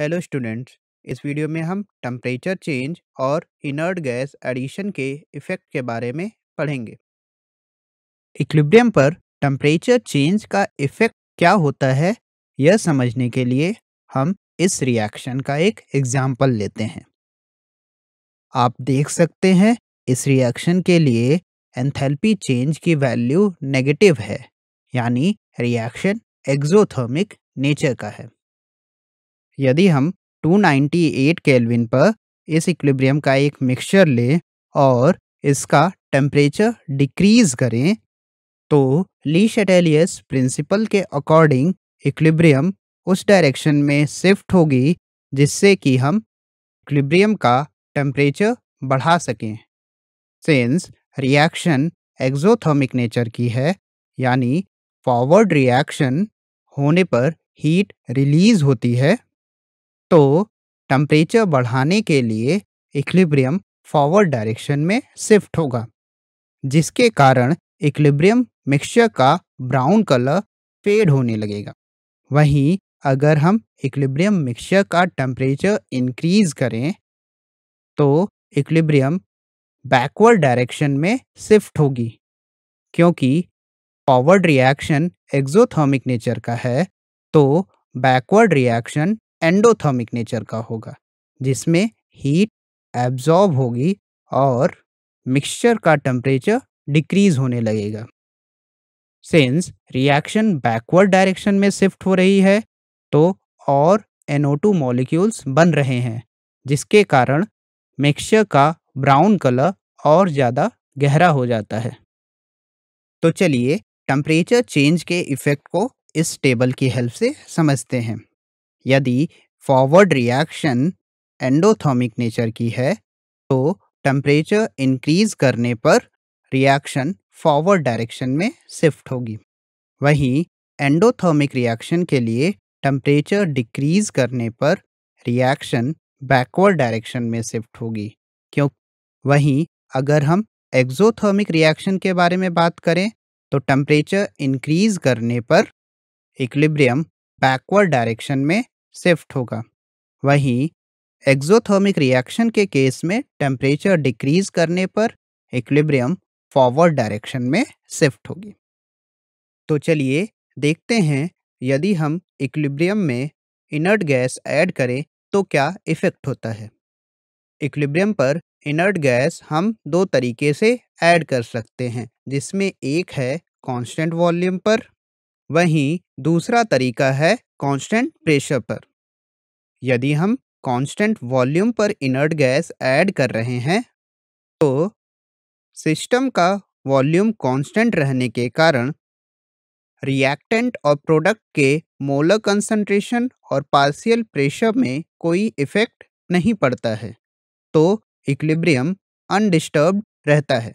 hello students इस video में हम टम्परेचर चेंज और इनर्ट गैस एडिशन के इफेक्ट के बारे में पढ़ेंगे इक्विब्रियम पर टम्परेचर चेंज का इफेक्ट क्या होता है यह समझने के लिए हम इस रिएक्शन का एक एग्जाम्पल लेते हैं आप देख सकते हैं इस रिएक्शन के लिए एंथैल्पी चेंज की वैल्यू नेगेटिव है यानी रिएक्शन एक्जोथर्मिक नेचर का है यदि हम 298 केल्विन पर इस इक्विब्रियम का एक मिक्सचर लें और इसका टेम्परेचर डिक्रीज करें तो ली शटेलियस प्रिंसिपल के अकॉर्डिंग इक्विब्रियम उस डायरेक्शन में शिफ्ट होगी जिससे कि हम इक्विब्रियम का टेम्परेचर बढ़ा सकें सेंस रिएक्शन एक्जोथर्मिक नेचर की है यानी फॉरवर्ड रिएक्शन होने पर हीट रिलीज होती है तो टम्परेचर बढ़ाने के लिए इक्लिब्रियम फॉरवर्ड डायरेक्शन में शिफ्ट होगा जिसके कारण इक्लिब्रियम मिक्सचर का ब्राउन कलर फेड होने लगेगा वहीं अगर हम इक्लिब्रियम मिक्सचर का टेम्परेचर इंक्रीज करें तो इक्लिब्रियम बैकवर्ड डायरेक्शन में शिफ्ट होगी क्योंकि फॉरवर्ड रिएक्शन एक्जोथर्मिक नेचर का है तो बैकवर्ड रिएक्शन एंडोथर्मिक नेचर का होगा जिसमें हीट एब्जॉर्ब होगी और मिक्सचर का टेम्परेचर डिक्रीज होने लगेगा सिंस रिएक्शन बैकवर्ड डायरेक्शन में शिफ्ट हो रही है तो और NO2 मॉलिक्यूल्स बन रहे हैं जिसके कारण मिक्सचर का ब्राउन कलर और ज़्यादा गहरा हो जाता है तो चलिए टेम्परेचर चेंज के इफ़ेक्ट को इस टेबल की हेल्प से समझते हैं यदि फॉरवर्ड रिएक्शन एंडोथॉमिक नेचर की है तो टेम्परेचर इंक्रीज करने पर रिएक्शन फॉरवर्ड डायरेक्शन में शिफ्ट होगी वहीं एंडोथर्मिक रिएक्शन के लिए टेम्परेचर डिक्रीज करने पर रिएक्शन बैकवर्ड डायरेक्शन में शिफ्ट होगी क्यों वहीं अगर हम एक्जोथर्मिक रिएक्शन के बारे में बात करें तो टेम्परेचर इंक्रीज करने पर इक्लिब्रियम बैकवर्ड डायरेक्शन में शिफ्ट होगा वहीं एक्जोथर्मिक रिएक्शन के केस में टेम्परेचर डिक्रीज करने पर इक्विलिब्रियम फॉरवर्ड डायरेक्शन में शिफ्ट होगी तो चलिए देखते हैं यदि हम इक्विलिब्रियम में इनर्ट गैस ऐड करें तो क्या इफ़ेक्ट होता है इक्विलिब्रियम पर इनर्ट गैस हम दो तरीके से ऐड कर सकते हैं जिसमें एक है कांस्टेंट वॉल्यूम पर वहीं दूसरा तरीका है कांस्टेंट प्रेशर पर यदि हम कांस्टेंट वॉल्यूम पर इनर्ट गैस ऐड कर रहे हैं तो सिस्टम का वॉल्यूम कांस्टेंट रहने के कारण रिएक्टेंट और प्रोडक्ट के मोलर कंसंट्रेशन और पार्शियल प्रेशर में कोई इफेक्ट नहीं पड़ता है तो इक्लिब्रियम अनडिस्टर्ब रहता है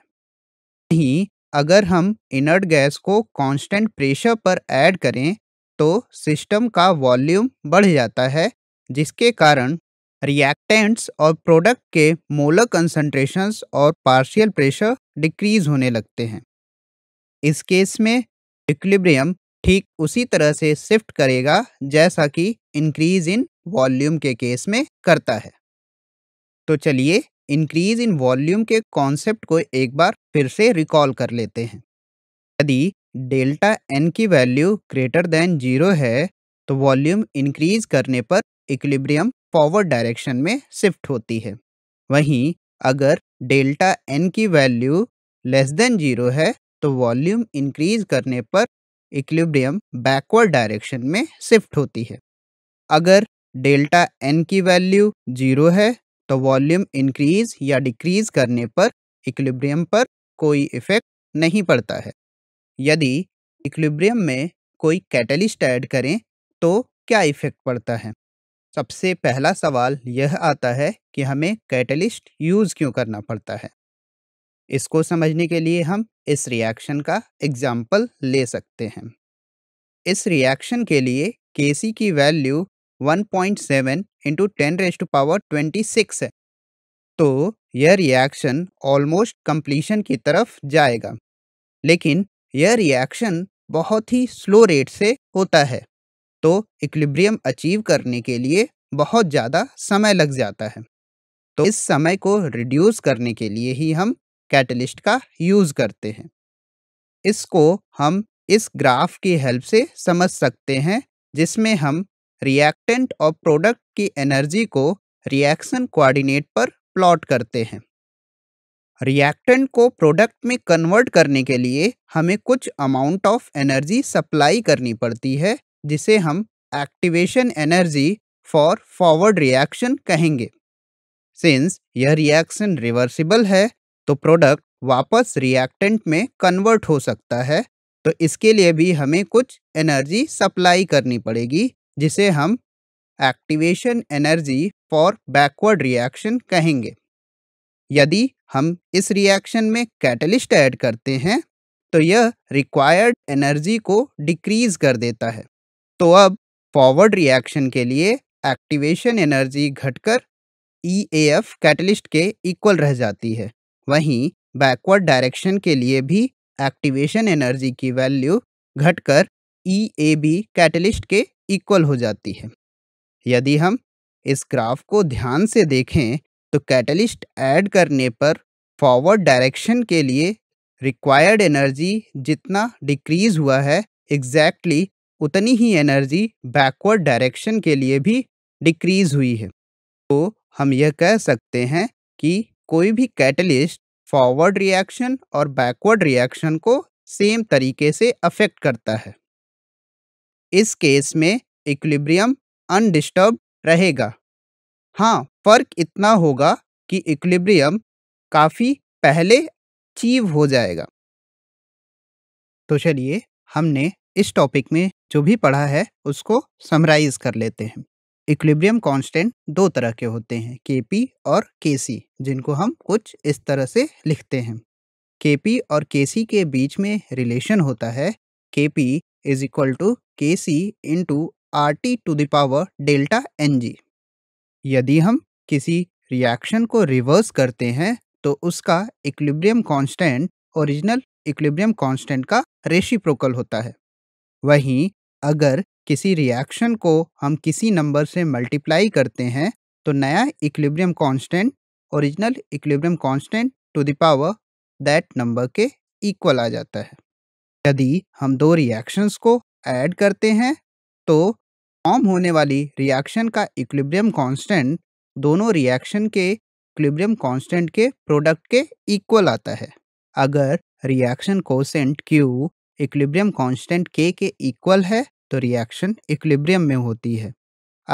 वहीं अगर हम इनर्ट गैस को कांस्टेंट प्रेशर पर ऐड करें तो सिस्टम का वॉल्यूम बढ़ जाता है जिसके कारण रिएक्टेंट्स और प्रोडक्ट के मोलर कंसनट्रेशंस और पार्शियल प्रेशर डिक्रीज होने लगते हैं इस केस में इक्लिब्रियम ठीक उसी तरह से शिफ्ट करेगा जैसा कि इंक्रीज इन वॉल्यूम के केस में करता है तो चलिए इंक्रीज इन वॉल्यूम के कॉन्सेप्ट को एक बार फिर से रिकॉल कर लेते हैं यदि डेल्टा एन की वैल्यू ग्रेटर देन जीरो है तो वॉल्यूम इंक्रीज करने पर इक्लिब्रियम फॉरवर्ड डायरेक्शन में शिफ्ट होती है वहीं अगर डेल्टा एन की वैल्यू लेस देन जीरो है तो वॉल्यूम इंक्रीज करने पर इक्लिब्रियम बैकवर्ड डायरेक्शन में शिफ्ट होती है अगर डेल्टा एन की वैल्यू जीरो है तो वॉल्यूम इंक्रीज या डिक्रीज करने पर इक्विलिब्रियम पर कोई इफेक्ट नहीं पड़ता है यदि इक्विलिब्रियम में कोई कैटलिस्ट ऐड करें तो क्या इफेक्ट पड़ता है सबसे पहला सवाल यह आता है कि हमें कैटलिस्ट यूज़ क्यों करना पड़ता है इसको समझने के लिए हम इस रिएक्शन का एग्जाम्पल ले सकते हैं इस रिएक्शन के लिए के की value 1.7 into ten raised to power twenty six है तो यह रिएक्शन ऑलमोस्ट कंप्लीशन की तरफ जाएगा लेकिन यह रिएक्शन बहुत ही स्लो रेट से होता है तो इक्लिब्रियम अचीव करने के लिए बहुत ज़्यादा समय लग जाता है तो इस समय को रिड्यूस करने के लिए ही हम कैटलिस्ट का यूज़ करते हैं इसको हम इस ग्राफ की हेल्प से समझ सकते हैं जिसमें हम रिएक्टेंट और प्रोडक्ट की एनर्जी को रिएक्शन कोऑर्डिनेट पर प्लॉट करते हैं रिएक्टेंट को प्रोडक्ट में कन्वर्ट करने के लिए हमें कुछ अमाउंट ऑफ एनर्जी सप्लाई करनी पड़ती है जिसे हम activation energy for forward reaction कहेंगे सिंस यह रिएक्शन रिवर्सिबल है तो प्रोडक्ट वापस रिएक्टेंट में कन्वर्ट हो सकता है तो इसके लिए भी हमें कुछ एनर्जी सप्लाई करनी पड़ेगी जिसे हम activation energy for backward reaction कहेंगे यदि हम इस रिएक्शन में कैटलिस्ट ऐड करते हैं तो यह रिक्वायर्ड एनर्जी को डिक्रीज कर देता है तो अब फॉरवर्ड रिएक्शन के लिए एक्टिवेशन एनर्जी घटकर ई ए एफ कैटलिस्ट के इक्वल रह जाती है वहीं बैकवर्ड डायरेक्शन के लिए भी एक्टिवेशन एनर्जी की वैल्यू घटकर ई ए बी कैटलिस्ट के इक्वल हो जाती है यदि हम इस ग्राफ को ध्यान से देखें तो कैटलिस्ट ऐड करने पर फॉरवर्ड डायरेक्शन के लिए रिक्वायर्ड एनर्जी जितना डिक्रीज हुआ है एग्जैक्टली exactly उतनी ही एनर्जी बैकवर्ड डायरेक्शन के लिए भी डिक्रीज हुई है तो हम यह कह सकते हैं कि कोई भी कैटलिस्ट फॉरवर्ड रिएक्शन और बैकवर्ड रिएक्शन को सेम तरीके से अफेक्ट करता है इस केस में इक्विलिब्रियम अनडिस्टर्ब रहेगा हाँ फर्क इतना होगा कि इक्विलिब्रियम काफ़ी पहले अचीव हो जाएगा तो चलिए हमने इस टॉपिक में जो भी पढ़ा है उसको समराइज कर लेते हैं इक्विलिब्रियम कांस्टेंट दो तरह के होते हैं के और के जिनको हम कुछ इस तरह से लिखते हैं के और के के बीच में रिलेशन होता है के is equal to Kc to R T to the power delta n g यदि हम किसी रिएक्शन को रिवर्स करते हैं तो उसका equilibrium constant original equilibrium constant का रेशिप्रोकल होता है वहीं अगर किसी रिएक्शन को हम किसी नंबर से मल्टीप्लाई करते हैं तो नया equilibrium constant original equilibrium constant to the power that number के इक्वल आ जाता है यदि हम दो रिएक्शंस को ऐड करते हैं तो फॉर्म होने वाली रिएक्शन का इक्विलिब्रियम कांस्टेंट दोनों रिएक्शन के इक्विलिब्रियम कांस्टेंट के प्रोडक्ट के इक्वल आता है अगर reaction quotient Q equilibrium constant के के इक्वल है तो रिएक्शन इक्विलिब्रियम में होती है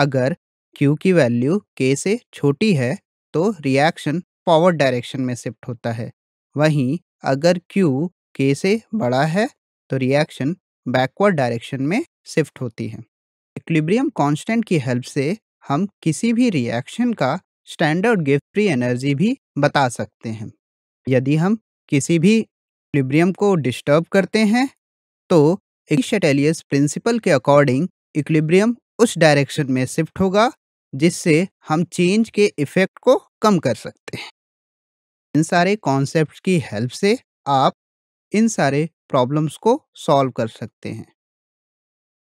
अगर क्यू की वैल्यू के से छोटी है तो रिएक्शन फॉरवर्ड डायरेक्शन में शिफ्ट होता है वहीं अगर क्यू के से बड़ा है तो रिएक्शन बैकवर्ड डायरेक्शन में शिफ्ट होती है इक्लिब्रियम कांस्टेंट की हेल्प से हम किसी भी रिएक्शन का स्टैंडर्ड गिफ्ट फ्री एनर्जी भी बता सकते हैं यदि हम किसी भी इक्लिब्रियम को डिस्टर्ब करते हैं तो इक्शटेलियस प्रिंसिपल के अकॉर्डिंग इक्लिब्रियम उस डायरेक्शन में शिफ्ट होगा जिससे हम चेंज के इफेक्ट को कम कर सकते हैं इन सारे कॉन्सेप्ट की हेल्प से आप इन सारे प्रॉब्लम्स को सॉल्व कर सकते हैं